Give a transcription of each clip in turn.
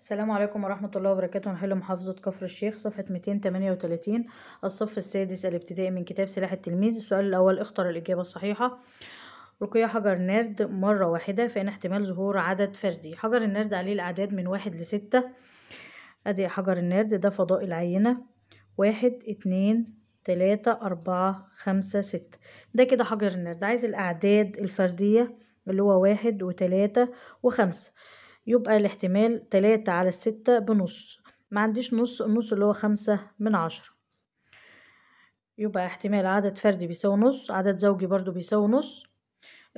السلام عليكم ورحمة الله وبركاته نحل محافظة كفر الشيخ صفحة 238 الصف السادس الابتدائي من كتاب سلاح التلميذ السؤال الأول اختر الإجابة الصحيحة رقية حجر نرد مرة واحدة فإن احتمال ظهور عدد فردي حجر النرد عليه الأعداد من واحد لستة أدي حجر النرد ده فضاء العينة واحد اتنين تلاتة أربعة خمسة ستة ده كده حجر النرد عايز الأعداد الفردية اللي هو واحد وتلاتة وخمسة يبقى الاحتمال تلاتة على الستة بنص ما عنديش نص النص اللي هو خمسة من عشرة يبقى احتمال عدد فردي بيساوي نص عدد زوجي برضو بيساوي نص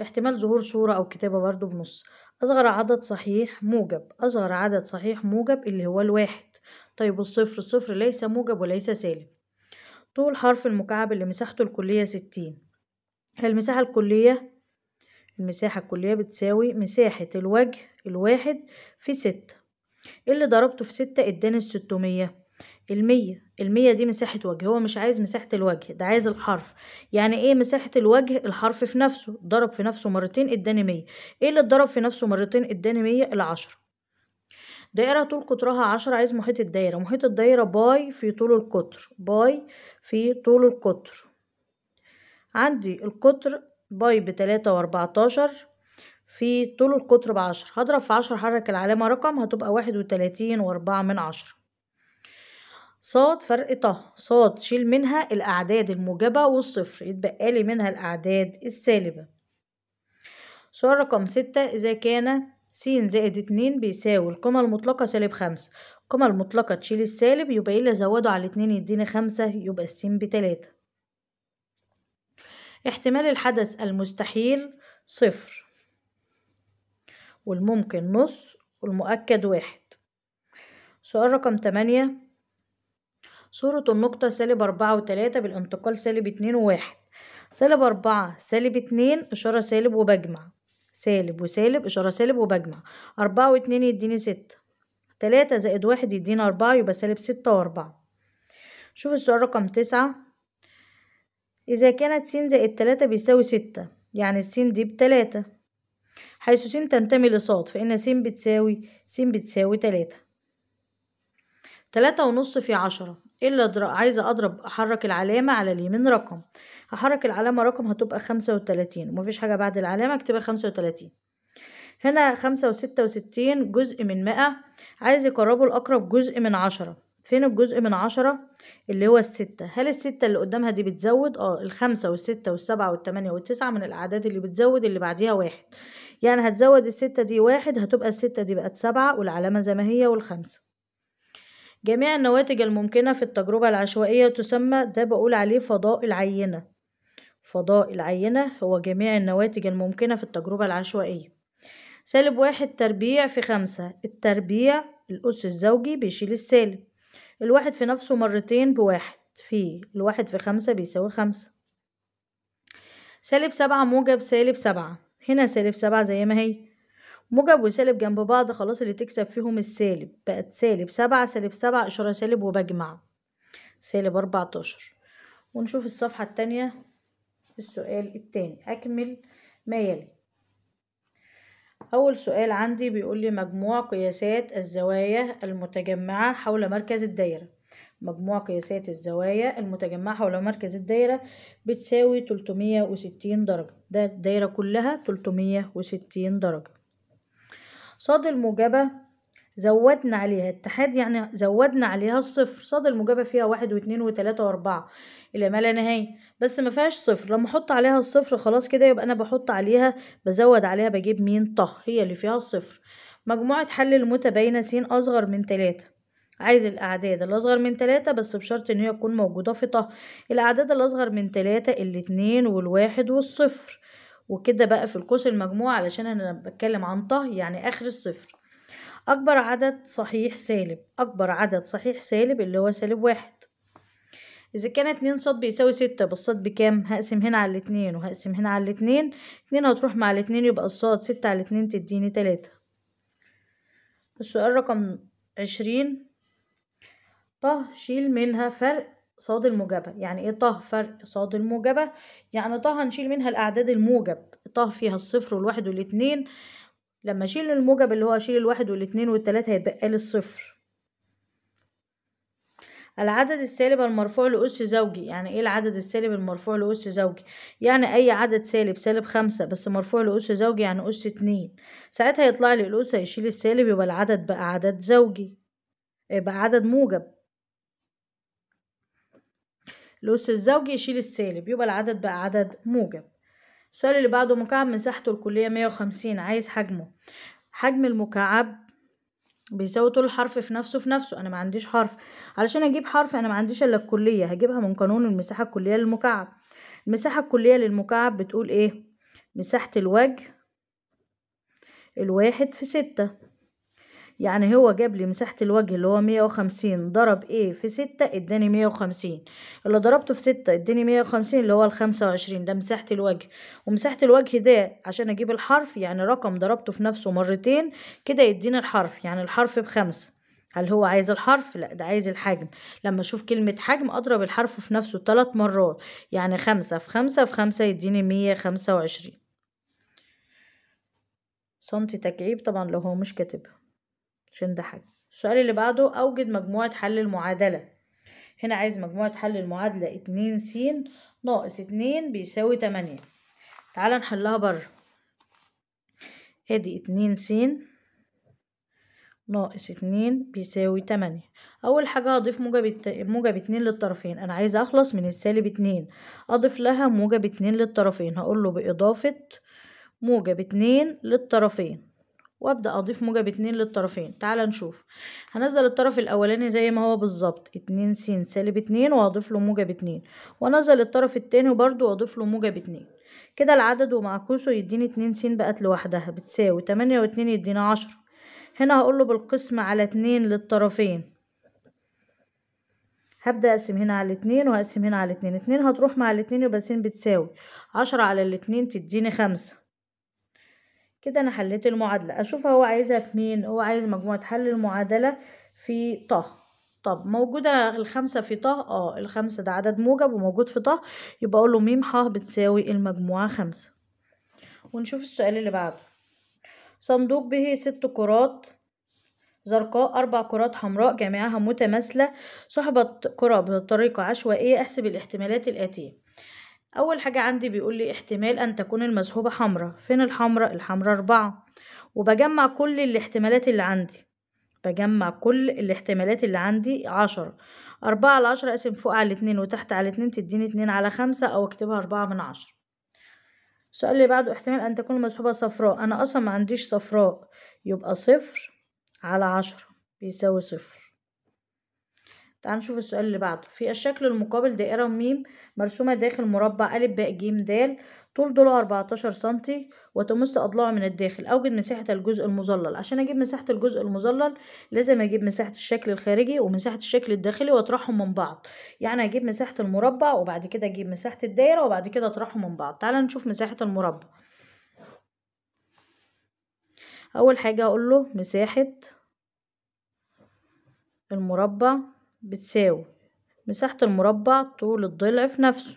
احتمال ظهور صورة أو كتابة برضو بنص أصغر عدد صحيح موجب أصغر عدد صحيح موجب اللي هو الواحد طيب الصفر الصفر ليس موجب وليس سالب طول حرف المكعب اللي مساحته الكلية ستين المساحة الكلية المساحة الكلية بتساوي مساحة الوجه الواحد في ستة إيه اللي ضربته في ستة اداني الستمية المية المية دي مساحة وجه هو مش عايز مساحة الوجه ده عايز الحرف يعني ايه مساحة الوجه الحرف في نفسه ضرب في نفسه مرتين اداني مية ايه اللي ضرب في نفسه مرتين اداني مية العشرة دائرة طول قطرها عشرة عايز محيط الدايرة محيط الدايرة باي في طول القطر باي في طول القطر عندي القطر باي بتلاتة واربعتاشر في طول القطر بعشر هضرب في عشر حرك العلامة رقم هتبقى واحد وتلاتين واربعة من عشرة صاد فرق طه صاد شيل منها الأعداد الموجبة والصفر يتبقى لي منها الأعداد السالبة سؤال رقم ستة إذا كان س زائد اتنين بيساوي القيمة المطلقة سالب خمسة القيمة المطلقة تشيل السالب يبقى إيه اللي زوده على اتنين يديني خمسة يبقى س بتلاتة احتمال الحدث المستحيل صفر والممكن نص والمؤكد واحد سؤال رقم تمانية صورة النقطة سالب أربعة وتلاتة بالانتقال سالب اتنين وواحد سالب أربعة سالب اتنين إشارة سالب وبجمع سالب وسالب إشارة سالب وبجمع أربعة واتنين يديني ستة تلاتة زائد واحد يديني أربعة يبقى سالب ستة وأربعة شوف السؤال رقم تسعة إذا كانت س زائد تلاتة بيساوي ستة يعني س دي بتلاتة حيث س تنتمي لص فإن س بتساوي س بتساوي تلاتة تلاتة ونص في عشرة إيه إلا در... عايزة أضرب أحرك العلامة على اليمين رقم هحرك العلامة رقم هتبقى خمسة وتلاتين ومفيش حاجة بعد العلامة اكتبها خمسة وتلاتين هنا خمسة وستة وستين جزء من مائة عايز يقربوا لأقرب جزء من عشرة فين الجزء من عشرة اللي هو الستة هل الستة اللي قدامها دي بتزود اه الخمسة والستة والسبعة والتمانية والتسعة من الأعداد اللي بتزود اللي بعديها واحد يعني هتزود الستة دي واحد هتبقى الستة دي بقت سبعة والعلامة زي ما هي والخمسة جميع النواتج الممكنة في التجربة العشوائية تسمى ده بقول عليه فضاء العينة فضاء العينة هو جميع النواتج الممكنة في التجربة العشوائية سالب واحد تربيع في خمسة التربيع الأس الزوجي بيشيل السالب الواحد في نفسه مرتين بواحد في الواحد في خمسة بيساوي خمسة سالب سبعة موجب سالب سبعة هنا سالب سبعة زي ما هي موجب وسالب جنب بعض خلاص اللي تكسب فيهم السالب بقت سالب سبعة سالب سبعة إشارة سالب وبجمع سالب أربعتاشر ونشوف الصفحة التانية السؤال التاني أكمل ما يلي أول سؤال عندي بيقول لي مجموع قياسات الزوايا المتجمعة حول مركز الدايرة مجموع قياسات الزوايا المتجمعة حول مركز الدايرة بتساوي 360 درجة ده الدايرة كلها 360 درجة صاد الموجبة زودنا عليها اتحاد يعني زودنا عليها الصفر صاد الموجبة فيها واحد واتنين وتلاتة واربعة إلى ما لا نهاية بس ما فيهاش صفر لما احط عليها الصفر خلاص كده يبقى أنا بحط عليها بزود عليها بجيب مين طه هي اللي فيها الصفر مجموعة حل المتباينة س أصغر من تلاتة عايز الأعداد الأصغر من تلاتة بس بشرط إن هي تكون موجودة في طه الأعداد الأصغر من تلاتة الاتنين والواحد والصفر وكده بقى في القوس المجموع علشان أنا بتكلم عن طه يعني آخر الصفر أكبر عدد صحيح سالب أكبر عدد صحيح سالب اللي هو سالب واحد إذا كان اتنين صاد بيساوي ستة بالصاد بكام؟ هقسم هنا على الاتنين وهقسم هنا على الاتنين اتنين هتروح مع الاتنين يبقى الصاد ستة على اتنين تديني تلاتة السؤال رقم عشرين طه شيل منها فرق صاد الموجبة يعني ايه طه فرق صاد الموجبة يعني طه هنشيل منها الأعداد الموجب طه فيها الصفر والواحد والاتنين لما اشيل الموجب اللي هو اشيل الواحد والاتنين والتلاتة هيتبقى لي الصفر العدد السالب المرفوع لأس زوجي يعني ايه العدد السالب المرفوع لأس زوجي يعني اي عدد سالب سالب خمسة بس مرفوع لأس زوجي يعني أس اتنين ساعتها يطلع لي الأس هيشيل السالب يبقى العدد بقى عدد زوجي يبقى عدد موجب الأس الزوجي يشيل السالب يبقى العدد بقى عدد موجب السؤال اللي بعده مكعب مساحته الكلية مية وخمسين عايز حجمه حجم المكعب بيساوي طول الحرف في نفسه في نفسه انا ما عنديش حرف علشان اجيب حرف انا ما عنديش الا الكليه هجيبها من قانون المساحه الكليه للمكعب المساحه الكليه للمكعب بتقول ايه مساحه الوجه الواحد في ستة يعني هو جاب لي مساحة الوجه اللي هو مية وخمسين ضرب ايه في ستة اداني مية وخمسين اللي ضربته في ستة اداني مية وخمسين اللي هو الخمسة وعشرين ده مساحة الوجه ومساحة الوجه ده عشان اجيب الحرف يعني رقم ضربته في نفسه مرتين كده يديني الحرف يعني الحرف بخمسة هل هو عايز الحرف لا ده عايز الحجم لما اشوف كلمة حجم اضرب الحرف في نفسه ثلاث مرات يعني خمسة في خمسة في خمسة يديني مية خمسة وعشرين سنتي تكعيب طبعا لو هو مش كاتبها عشان ده حاجة السؤال اللي بعده أوجد مجموعة حل المعادلة هنا عايز مجموعة حل المعادلة اتنين س ناقص اتنين بيساوي تمانية تعالى نحلها بره ادي اتنين س ناقص اتنين بيساوي تمانية أول حاجة هضيف موجب الت... موجب اتنين للطرفين أنا عايزة أخلص من السالب اتنين أضيف لها موجب اتنين للطرفين هقوله بإضافة موجب اتنين للطرفين وابدا اضيف موجب اتنين للطرفين تعال نشوف هنزل الطرف الاولاني زي ما هو بالظبط اتنين س سالب اتنين واضيف له موجب اتنين وانزل الطرف التاني برضو واضيف له موجب اتنين كده العدد ومعكوسه يديني اتنين س بقت لوحدها بتساوي تمانية واتنين يديني عشرة هنا هقوله بالقسم على اتنين للطرفين هبدأ أقسم هنا على اتنين وهقسم هنا على اتنين اتنين هتروح مع الاتنين يبقى س بتساوي عشرة على الاتنين تديني خمسة كده انا حليت المعادله اشوف هو عايزها في مين هو عايز مجموعه حل المعادله في طه طب موجودة الخمسة في طه اه الخمسة ده عدد موجب وموجود في طه يبقى اقول له م ح بتساوي المجموعة خمسة ونشوف السؤال اللي بعده صندوق به ست كرات زرقاء أربع كرات حمراء جميعها متماثلة صحبة كرة بطريقة عشوائية احسب الاحتمالات الآتية أول حاجة عندي بيقول لي احتمال أن تكون المذهبة حمراء فين الحمراء الحمراء أربعة وبجمع كل الاحتمالات اللي عندي بجمع كل الاحتمالات اللي عندي عشرة أربعة على عشرة أقسم فوق على اتنين وتحت على اتنين تديني اتنين على خمسة أو أكتبها أربعة من عشرة السؤال اللي بعده احتمال أن تكون المذهبة صفراء أنا أصلا ما عنديش صفراء يبقى صفر على عشرة بيساوي صفر تعال نشوف السؤال اللي بعده في الشكل المقابل دائرة ميم مرسومة داخل مربع أ ب ج د طول ضلع 14 سنتي وتمس أضلاعه من الداخل أوجد مساحة الجزء المظلل عشان أجيب مساحة الجزء المظلل لازم أجيب مساحة الشكل الخارجي ومساحة الشكل الداخلي وأطرحهم من بعض يعني أجيب مساحة المربع وبعد كده أجيب مساحة الدايرة وبعد كده أطرحهم من بعض تعال نشوف مساحة المربع أول حاجة أقول له مساحة المربع بتساوي مساحة المربع طول الضلع في نفسه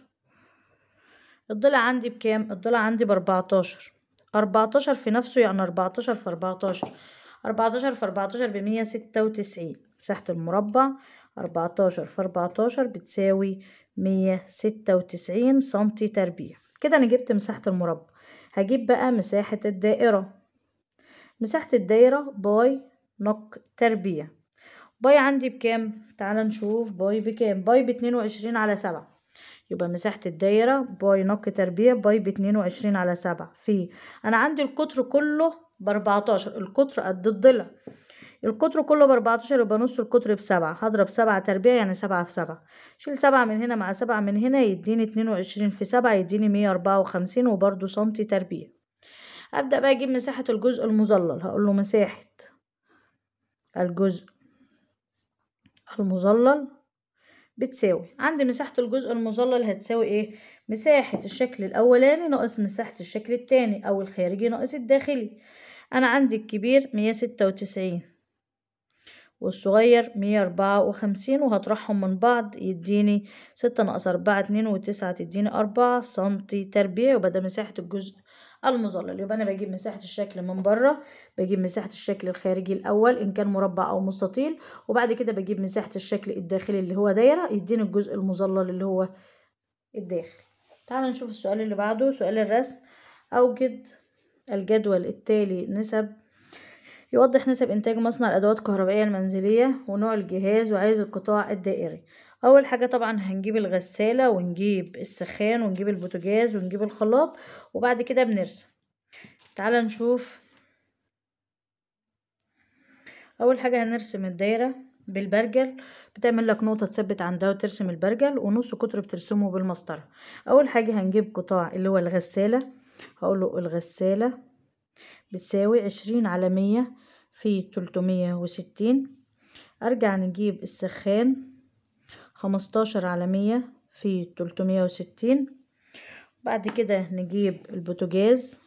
الضلع عندي بكام؟ الضلع عندي بأربعتاشر أربعتاشر في نفسه يعني أربعتاشر في أربعتاشر أربعتاشر في أربعتاشر بمية ستة وتسعين مساحة المربع أربعتاشر في أربعتاشر بتساوي مية ستة وتسعين سنتي تربيع كده أنا جبت مساحة المربع هجيب بقى مساحة الدائرة مساحة الدائرة باي نق تربيع باي عندي بكام تعال نشوف باي بكام باي باتنين وعشرين على سبعة يبقى مساحة الدايرة باي نق تربيع باي باتنين وعشرين على سبعة في أنا عندي القطر كله بأربعتاشر القطر قد الضلع القطر كله بأربعتاشر يبقى نص القطر بسبعة هضرب سبعة تربيع يعني سبعة في سبعة شيل سبعة من هنا مع سبعة من هنا يديني اتنين وعشرين في سبعة يديني مية أربعة وخمسين وبرده سنتي تربيع أبدأ بقى أجيب مساحة الجزء المظلل هقول مساحة الجزء المظلل بتساوي عندي مساحة الجزء المظلل هتساوي ايه مساحة الشكل الاولاني ناقص مساحة الشكل التاني او الخارجي ناقص الداخلي انا عندي الكبير مية ستة وتسعين والصغير مية أربعة وخمسين وهطرحهم من بعض يديني ستة ناقص أربعة اتنين وتسعة تديني أربعة سنتي تربيع يبقى ده مساحة الجزء المظلل يبقى انا بجيب مساحه الشكل من بره بجيب مساحه الشكل الخارجي الاول ان كان مربع او مستطيل وبعد كده بجيب مساحه الشكل الداخلي اللي هو دايره يديني الجزء المظلل اللي هو الداخل تعالى نشوف السؤال اللي بعده سؤال الرسم اوجد الجدول التالي نسب يوضح نسب إنتاج مصنع الأدوات الكهربائية المنزلية ونوع الجهاز وعايز القطاع الدائري اول حاجه طبعا هنجيب الغساله ونجيب السخان ونجيب البوتاجاز ونجيب الخلاط وبعد كده بنرسم تعالى نشوف اول حاجه هنرسم الدايره بالبرجل بتعمل لك نقطه تثبت عندها وترسم البرجل ونص قطر بترسمه بالمسطره اول حاجه هنجيب قطاع اللي هو الغساله هقوله الغساله بتساوي عشرين على مية في تلتمية وستين ارجع نجيب السخان خمستاشر على مية في تلتمية وستين بعد كده نجيب البوتجاز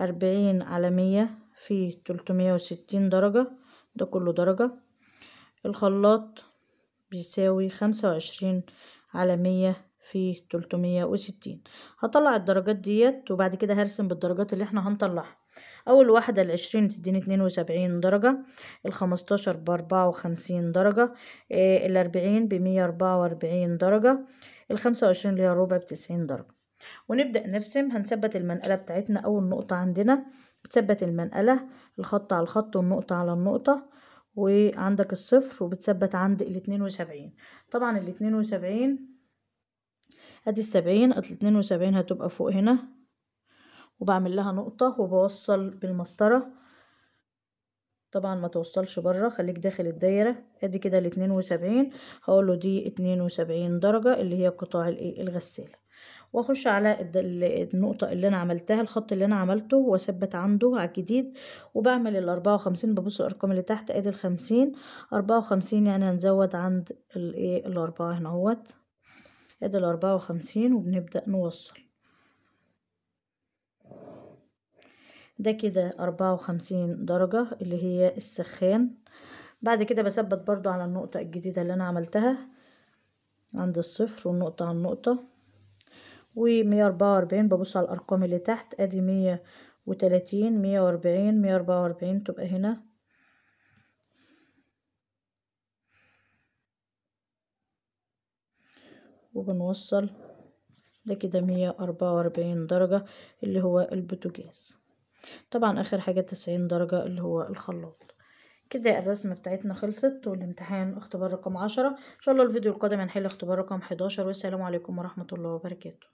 أربعين على مية في تلتمية وستين درجة ده كله درجة الخلاط بيساوي خمسة وعشرين على مية في تلتمية وستين هطلع الدرجات ديت وبعد كده هرسم بالدرجات اللي احنا هنطلعها اول واحدة العشرين تديني اتنين وسبعين درجة الخمستاشر باربعة وخمسين درجة آه، الاربعين بمية اربعة واربعين درجة الخمسة وعشرين اللي هي الربع بتسعين درجة ونبدأ نرسم هنثبت المنقلة بتاعتنا أول نقطة عندنا بتثبت المنقلة الخط على الخط والنقطة على النقطة وعندك الصفر وبتثبت عند الاتنين وسبعين طبعا الاتنين وسبعين ادي السبعين الاتنين وسبعين هتبقى فوق هنا وبعمل لها نقطة وبوصل بالمسطرة طبعا ما توصلش بره خليك داخل الدايرة ادي كده الاتنين وسبعين هقول له دي اتنين وسبعين درجة اللي هي قطاع إيه؟ الغسالة واخش على النقطة اللي انا عملتها الخط اللي انا عملته واثبت عنده على الجديد وبعمل الاربعة وخمسين ببص الارقام اللي تحت ادي الخمسين اربعة وخمسين يعني هنزود عند إيه؟ الاربعة هنا هوت ادي الاربعة وخمسين وبنبدأ نوصل ده كده أربعة وخمسين درجة اللي هي السخان بعد كده بثبت برضو على النقطة الجديدة اللي أنا عملتها عند الصفر والنقطة على النقطة ومية أربعة وأربعين ببص على الأرقام اللي تحت أدي مية وتلاتين مية وأربعين مية أربعة وأربعين تبقى هنا وبنوصل ده كده مية أربعة وأربعين درجة اللي هو البوتاجاز طبعا اخر حاجة تسعين درجة اللي هو الخلاط كده الرسمة بتاعتنا خلصت والامتحان اختبار رقم عشرة ان شاء الله الفيديو القادم هنحل اختبار رقم حداشر والسلام عليكم ورحمة الله وبركاته